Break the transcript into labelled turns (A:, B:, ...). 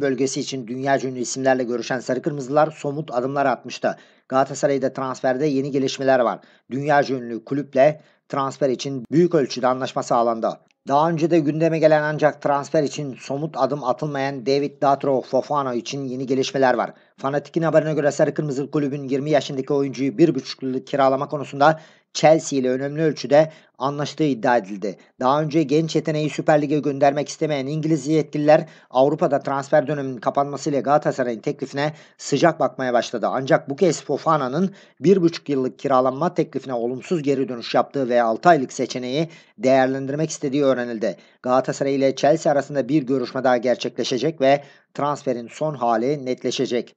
A: bölgesi için dünya ünlü isimlerle görüşen Sarı Kırmızılar somut adımlar atmıştı. Galatasaray'da transferde yeni gelişmeler var. Dünya ünlü kulüple transfer için büyük ölçüde anlaşma sağlandı. Daha önce de gündeme gelen ancak transfer için somut adım atılmayan David Datro Fofana için yeni gelişmeler var. Fanatik'in haberine göre Sarı Kırmızılı Kulübün 20 yaşındaki oyuncuyu 1,5 yıllık kiralama konusunda Chelsea ile önemli ölçüde anlaştığı iddia edildi. Daha önce genç yeteneği Süper Lig'e göndermek istemeyen İngiliz yetkililer Avrupa'da transfer döneminin kapanmasıyla Galatasaray'ın teklifine sıcak bakmaya başladı. Ancak bu kez Fofana'nın 1,5 yıllık kiralanma teklifine olumsuz geri dönüş yaptığı ve 6 aylık seçeneği değerlendirmek istediği öğrenildi. Galatasaray ile Chelsea arasında bir görüşme daha gerçekleşecek ve transferin son hali netleşecek.